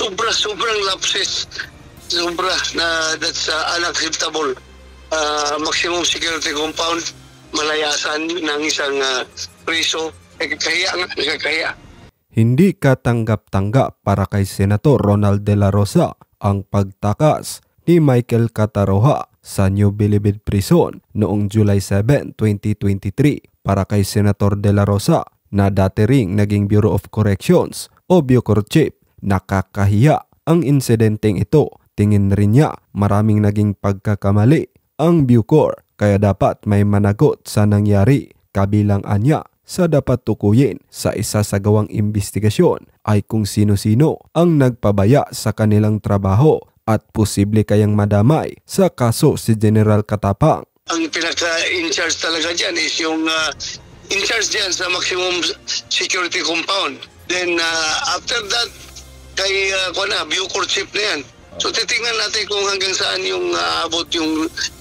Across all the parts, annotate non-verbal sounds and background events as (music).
sobra sobrang lapses sobra na that's uh, unacceptable uh, maximum security compound malayasan ng isang uh, preso kaya nga kaya hindi katanggap-tanggap para kay Senator Ronald De La Rosa ang pagtakas ni Michael Cataroha sa New Bilibid Prison noong July 7, 2023 para kay Senator De La Rosa na dati ring naging Bureau of Corrections o Bucor Chief Nakakahiya ang insidenteng ito. Tingin rin niya maraming naging pagkakamali ang Bucor kaya dapat may managot sa nangyari kabilang anya sa dapat tukuyin sa isa sa gawang investigasyon ay kung sino-sino ang nagpabaya sa kanilang trabaho at posible kayang madamay sa kaso si General Katapang. Ang pinaka-in-charge talaga dyan is yung uh, in-charge dyan sa maximum security compound. Then uh, after that, kay uh, ah, kuna, ano, Bucor Chief na yan. So titingnan natin kung hanggang saan yung aabot ah, uh, yung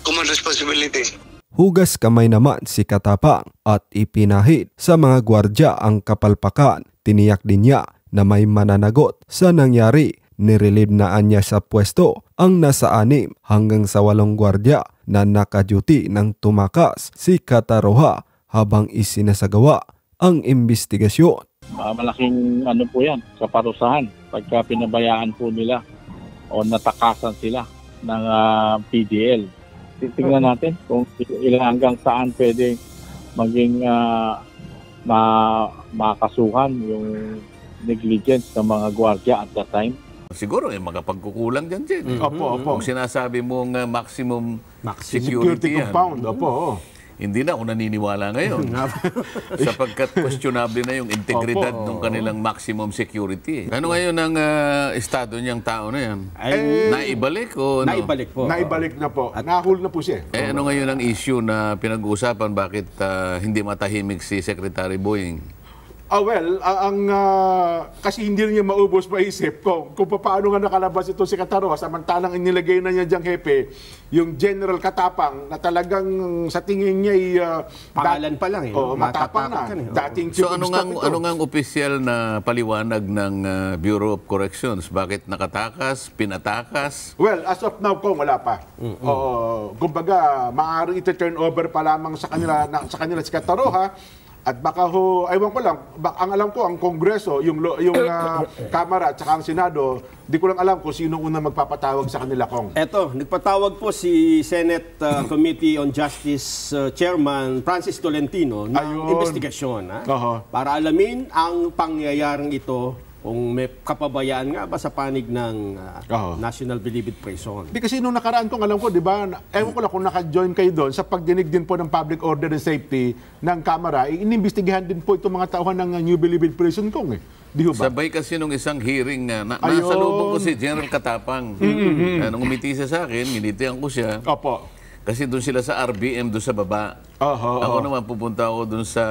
command responsibility. Hugas kamay naman si Katapang at ipinahid sa mga gwardya ang kapalpakan. Tiniyak din niya na may mananagot sa nangyari. Nirelieve na niya sa pwesto ang nasa anim hanggang sa walong gwardya na nakaduty nang tumakas si Kataroha habang isinasagawa ang imbestigasyon. Uh, malaking ano po yan, kaparusahan pagka pinabayaan po nila o natakasan sila ng uh, ah, PDL. Titingnan mm-hmm. natin kung ilan hanggang saan pwede maging uh, ma makasuhan yung negligence ng mga gwardiya at that time. Siguro eh, magkapagkukulang dyan, Jen. Mm-hmm. Opo, opo. Kung sinasabi mo uh, ah, maximum, maximum security, security compound. Opo, opo hindi na ako naniniwala ngayon. (laughs) (laughs) Sapagkat questionable na yung integridad Opo, ng kanilang maximum security. Eh. Ano ngayon ang uh, estado niyang tao na yan? Ay, eh, naibalik o ano? Naibalik po. Naibalik na po. At, Nahul na po siya. Eh. eh, ano ngayon ang issue na pinag-uusapan? Bakit uh, hindi matahimik si Secretary Boying? Ah, well, uh, ang, uh, kasi hindi niya maubos maisip kung, kung paano nga nakalabas ito si Kataro samantalang inilagay na niya diyang hepe yung General Katapang na talagang sa tingin niya ay uh, pangalan pa lang eh. Oh, matapang na. Ka eh. Dating so ano nga ano nga ang opisyal na paliwanag ng uh, Bureau of Corrections? Bakit nakatakas, pinatakas? Well, as of now ko wala pa. Mm -hmm. Oo, kumbaga maaari ito turn over pa lamang sa kanila na, sa kanila si Kataro ha at baka ho, aywan ko lang, bak, ang alam ko, ang Kongreso, yung, yung uh, (coughs) Kamara at saka ang Senado, di ko lang alam kung sino unang magpapatawag sa kanila, Kong. Eto, nagpatawag po si Senate uh, (coughs) Committee on Justice uh, Chairman Francis Tolentino ng Ayun. investigasyon. Ha? Uh -huh. Para alamin ang pangyayaring ito kung may kapabayaan nga ba sa panig ng uh, oh. National Bilibid Prison. Hindi kasi nung nakaraan kong alam ko, di ba, ewan ko lang kung naka-join kayo doon sa pagdinig din po ng Public Order and Safety ng Kamara, eh, inimbestigahan din po itong mga tauhan ng ah, New Bilibid Prison kong eh. Di ba? Sabay kasi nung isang hearing na, na nasa loob ko si General Katapang. Mm-hmm. nung umiti siya sa akin, ginitihan ko siya. Opo. Kasi doon sila sa RBM, doon sa baba. Uh-huh. Ako naman pupunta ako doon sa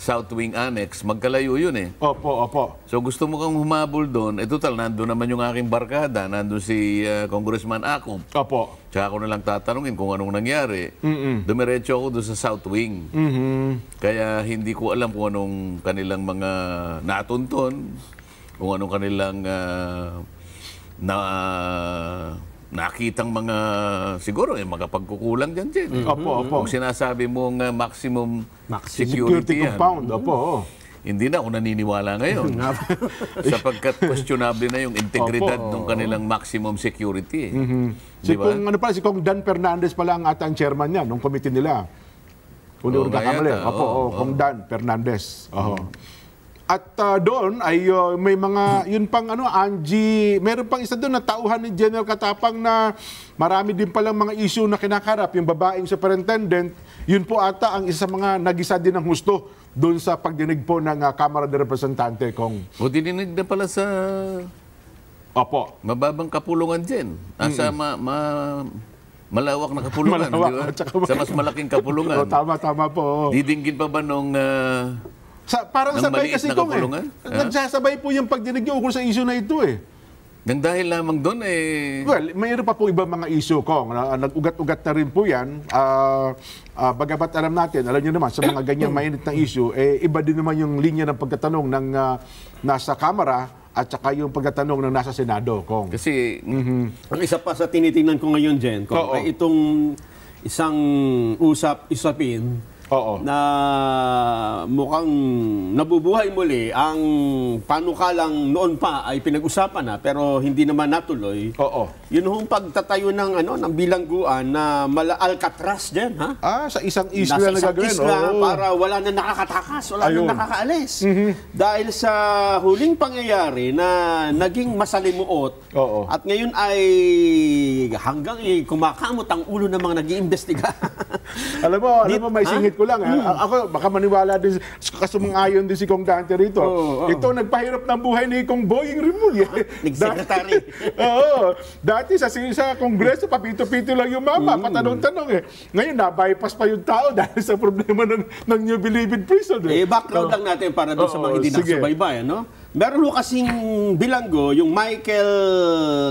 South Wing Annex, magkalayo yun eh. Opo, opo. So gusto mo kang humabol doon, eh total, nandun naman yung aking barkada, nandun si uh, Congressman Acom. Opo. Tsaka ako nalang tatanungin kung anong nangyari. Mm-mm. Dumiretso ako doon sa South Wing. Mm-hmm. Kaya hindi ko alam kung anong kanilang mga natunton, kung anong kanilang uh, na... Uh, nakitang mga, siguro, eh, mga pagkukulang dyan, Jen. Mm -hmm. Opo, opo. Kung sinasabi mong uh, maximum, maximum security, security compound, yan. opo. Oh. Hindi na ako naniniwala ngayon. (laughs) Sapagkat questionable na yung integridad ng kanilang maximum security. Eh. Mm -hmm. Si diba? kung, ano pala, si Kong Dan Fernandez pa pala ang atang chairman niya, nung committee nila. Kung oh, Urga Kamali. Opo, oh, oh, Kong Dan Fernandez. Oho. Mm -hmm. At uh, doon ay uh, may mga, yun pang ano, Angie, meron pang isa doon na tauhan ni General Katapang na marami din palang mga issue na kinakarap. Yung babaeng superintendent, yun po ata ang isa mga nagisa din ng husto doon sa pagdinig po ng uh, Kamara de Representante kong... O dinig na pala sa... Opo. Mababang kapulungan din. Asa mm -hmm. ma, ma, Malawak na kapulungan, Malawak, di ba? Sa mas malaking kapulungan. (laughs) o, oh, tama, tama po. Oh. Didinggin pa ba nung uh, sa, parang ng sabay kasi kung eh. eh. Ah. Nagsasabay po yung pagdinig niyo ukol sa issue na ito eh. Nang dahil lamang doon eh... Well, mayroon pa po iba mga issue kong. Ah, ah, nag-ugat-ugat na rin po yan. Uh, uh, bagamat alam natin, alam niyo naman, sa mga ganyang mainit na issue, eh, iba din naman yung linya ng pagkatanong ng uh, nasa kamera at saka yung pagkatanong ng nasa Senado, Kong. Kasi, mm-hmm. ang isa pa sa tinitingnan ko ngayon, Jen, Kong, ay itong isang usap-usapin Oo. na mukhang nabubuhay muli ang panukalang noon pa ay pinag-usapan na pero hindi naman natuloy. Oo. Yun hong pagtatayo ng ano ng bilangguan na mala Alcatraz diyan ha? Ah, sa isang isla na gagawin. Isla Oo. para wala na nakakatakas, wala Ayun. na nakakaalis. Mm -hmm. Dahil sa huling pangyayari na naging masalimuot Oo. at ngayon ay hanggang eh, kumakamot ang ulo ng mga nag-iimbestiga. (laughs) alam mo, alam mo, may singit ko lang. Eh. Hmm. Ako, baka maniwala din, kasumangayon din si Kong Dante rito. Oh, oh. Ito, nagpahirap ng buhay ni Kong Boying Rimulye. Eh. Nag-secretary. (laughs) (laughs) Oo. Dati sa, sa Kongreso, papito-pito lang yung mama, mm. patanong-tanong eh. Ngayon, na-bypass pa yung tao (laughs) dahil sa problema ng, ng New Bilibid Prison. Eh, eh background so, lang natin para doon oh, sa mga hindi nakasubaybay, ano? Meron ho kasing bilanggo, yung Michael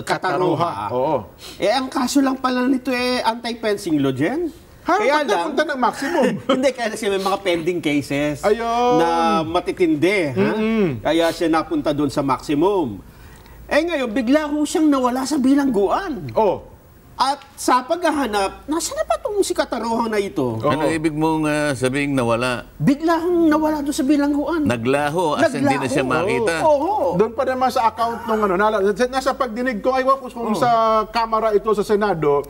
Kataroha. Oo. Eh, ang kaso lang pala nito eh, anti-fencing law, Jen? Ha? Kaya lang, punta ng maximum. (laughs) hindi, kaya kasi may mga pending cases Ayun. na matitindi. Ha? Mm-hmm. Kaya siya napunta doon sa maximum. Eh ngayon, bigla ho siyang nawala sa bilangguan. Oh. At sa paghahanap, nasa na ba itong si Katarohang na ito? Oo. Ano ibig mong uh, ah, sabing nawala? Bigla hang nawala doon sa bilangguan. Naglaho, as Naglaho. hindi na siya makita. Oo. Oo. Doon pa naman sa account nung ano, nasa pagdinig ko, ay ko kung Oo. sa kamera ito sa Senado,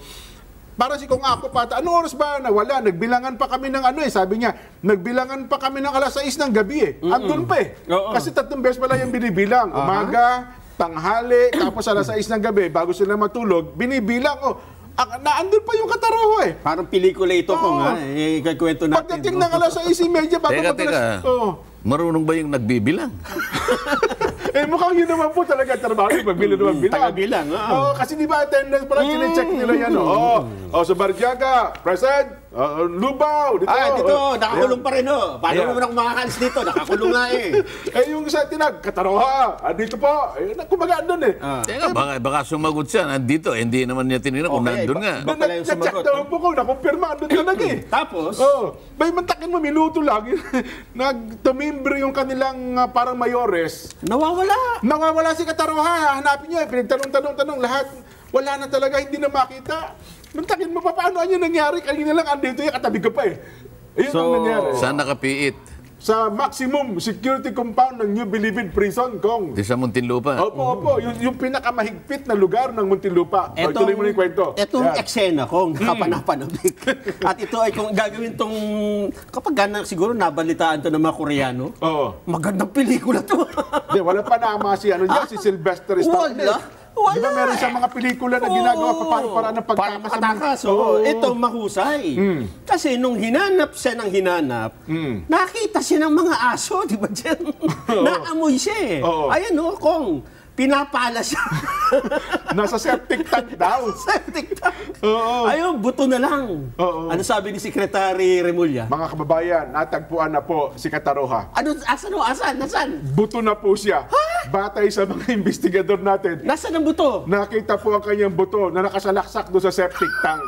para si Kong ako Pata, ano oras ba nawala? Nagbilangan pa kami ng ano eh. Sabi niya, nagbilangan pa kami ng alas 6 ng gabi eh. Mm-mm. Andun pa eh. Oo. Kasi tatlong beses pala yung binibilang. Umaga, tanghali, tapos alas 6 ng gabi, bago sila matulog, binibilang. Oh, ang, ah, naandun pa yung kataroho eh. Parang pelikula ito Oo. ko nga. Eh, ikakwento natin. Pagdating ng alas 6.30, bago Teka, madalas. teka. Oh. Marunong ba yung nagbibilang? (laughs) eh, mukhang yun naman po talaga trabaho yung pagbilang naman mm, bilang. Tagabilang, ah. oo. Oh. kasi di ba attendance pala, mm. chinecheck nila yan, oo. Oh. oh, so Barjaga, present. Uh, ah, ah, Lubao! Dito, ah, dito, uh, nakakulong pa rin, ho! Oh. Paano naman ako makakalis dito? Nakakulong nga eh. (laughs) eh, yung sa tinag, Kataroha, ah, dito po. Eh, kumaga andun, eh. Ah. Teka, baka, baka sumagot siya, nandito. Eh, hindi naman niya tinignan kung nandun nga. Ba, ba yung sumagot? Nag-check po ko, nakumpirma, doon talaga eh. (clears throat) Tapos? Oh, may mantakin mo, minuto lagi. (laughs) Nagtumimbre yung kanilang parang mayores. Nawawala. Nawawala si Kataroha. Hanapin niyo eh, pinagtanong-tanong-tanong lahat. Wala na talaga, hindi na makita. Nantangin mo pa, paano ano nangyari? Kanina lang andito yung katabi ko pa eh. Ayun so, nangyari. Saan nakapiit? Sa maximum security compound ng New Bilibid Prison, Kong. Di sa Muntinlupa. Opo, opo. Mm. Yung, yung pinakamahigpit na lugar ng Muntinlupa. Ito oh, mo na yung kwento. Ito yung eksena, Kong, mm. Kapanapanabik. At ito ay kung gagawin tong, kapag gana, siguro nabalitaan to ng mga Koreano, Oo. magandang pelikula to. Hindi, wala pa naama si, ano niya, ah, si Sylvester Stallone. Wala. Wala. Di ba meron siyang mga pelikula na ginagawa pa para paraan ng pagkakatakas. Oo. Oh. Ito, mahusay. Mm. Kasi nung hinanap siya ng hinanap, mm. nakita siya ng mga aso, (laughs) di ba, Jen? (laughs) Naamoy siya eh. Ayan, oh, Kong pinapala siya. (laughs) Nasa septic tank daw. (laughs) septic tank. Oo. Ayun, buto na lang. Oo. Ano sabi ni Secretary Remulla? Mga kababayan, natagpuan na po si Kataroha. Ano, asan o, asan? Nasaan? Buto na po siya. Ha? Batay sa mga (laughs) investigador natin. Nasaan ang buto? Nakita po ang kanyang buto na nakasalaksak doon sa septic tank.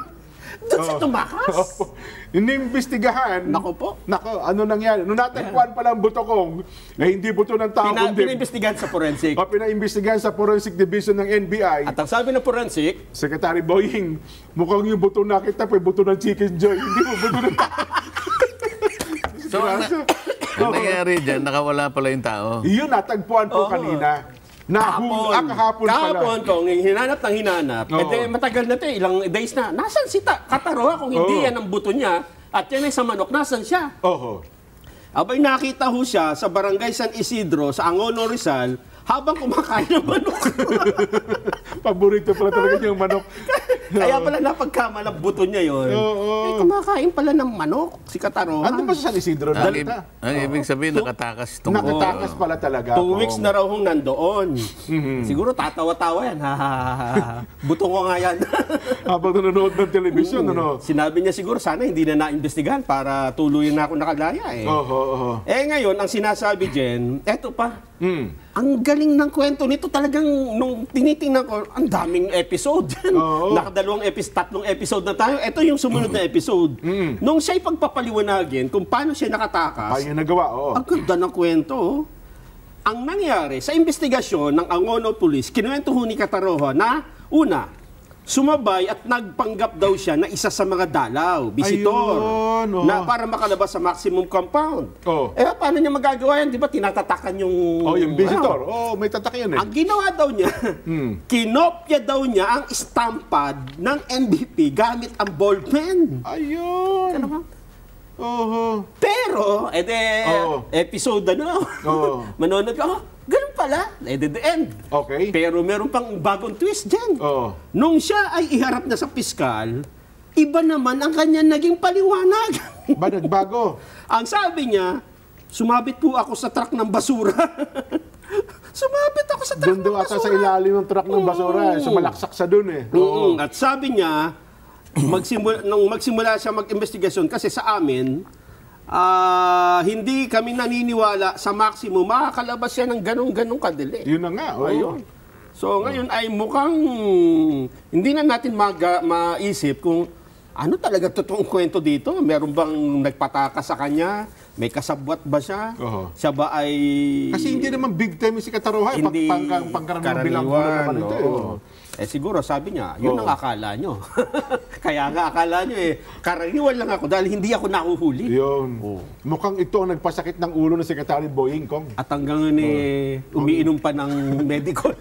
Doon sa tumakas? (laughs) Opo. Inimbestigahan. Nako po. Nako, ano nangyari? Noong pa lang buto kong, na hindi buto ng tao Pina, kundi... Pinaimbestigahan sa forensic. O, oh, pinaimbestigahan sa forensic division ng NBI. At ang sabi ng forensic... Secretary Boying, mukhang yung buto na kita, po buto ng chicken joy. hindi mo buto ng tao. so, ang, diba? na, nangyari dyan, nakawala pala yung tao. Yun, natagpuan po oh. kanina. Nahuli. Ah, kahapon pala. Kahapon, kung hinanap ng hinanap, eh, Oo. edi matagal na ito, eh, ilang days na. Nasaan si ta Kataroa ah, kung hindi Oo. yan ang buto niya at yan ay sa manok, nasaan siya? Oho. Abay nakita ho siya sa barangay San Isidro, sa Angono Rizal, habang kumakain ng manok. (laughs) Paborito pala talaga niya yung manok. (laughs) Kaya pala napagkamalang buto niya yon. Oo. Oh, oh. Eh, kumakain pala ng manok, si Kataro. Ano ba sa San Isidro? Ang, Ang oh. ibig sabihin, nakatakas itong... Nakatakas pala talaga. Two weeks na raw hong nandoon. Mm-hmm. Siguro tatawa-tawa yan. buto ko nga yan. (laughs) Habang nanonood ng television, mm. ano? Sinabi niya siguro, sana hindi na naimbestigahan para tuluyan na ako nakalaya eh. Oo, oh, oo, oh, oo. Oh. Eh ngayon, ang sinasabi, Jen, eto pa, Mm. Ang galing ng kwento nito. Talagang nung tinitingnan ko, ang daming episode. (laughs) Oo. Nakadalawang episode, tatlong episode na tayo. Ito yung sumunod mm. na hmm. episode. Mm. Nung siya'y pagpapaliwanagin kung paano siya nakatakas. Paano nagawa, oo. Ang ganda ng kwento, oh. Ang nangyari, sa investigasyon ng Angono Police, kinuwento ni Kataroha na, una, sumabay at nagpanggap daw siya na isa sa mga dalaw, visitor, Ayun, oh. na para makalabas sa maximum compound. Oh. Eh, paano niya magagawa yan? Di ba tinatatakan yung... Oh, yung ano? visitor. Ano? Oh, may tatak yan eh. Ang ginawa daw niya, (laughs) hmm. kinopya daw niya ang stampad ng MVP gamit ang ball pen. Ayun. Ano ba? Oh, Pero, ede, eh, oh. episode ano, oh. (laughs) manonood ka, oh, pala, eh the end. Okay. Pero meron pang bagong twist dyan. Oo. Nung siya ay iharap na sa piskal, iba naman ang kanya naging paliwanag. ba (laughs) nagbago? ang sabi niya, sumabit po ako sa truck ng basura. (laughs) sumabit ako sa truck Doon ng basura. Doon sa ilalim ng truck ng basura. Mm. Sumalaksak sa dun eh. Mm. Oo. At sabi niya, magsimula, nung magsimula siya mag-investigasyon kasi sa amin, uh, hindi kami naniniwala sa maximum, makakalabas yan ng ganong-ganong kadali. Yun na nga. Oh. Ayun. So ngayon ay mukhang hindi na natin maga, maisip kung ano talaga totoong kwento dito? Meron bang nagpataka sa kanya? May kasabwat ba siya? Uh-huh. Siya ba ay... Kasi hindi naman big time si Kataruhay. Eh, hindi pang, pang, pang, pang, pang, pang, pang, pang, eh siguro sabi niya, yun ang akala nyo. (laughs) Kaya nga akala nyo eh, karaniwan lang ako dahil hindi ako nahuhuli. Yun. Mukhang ito ang nagpasakit ng ulo ng Secretary Boying Kong. At hanggang ni eh, umiinom pa ng (laughs) medical.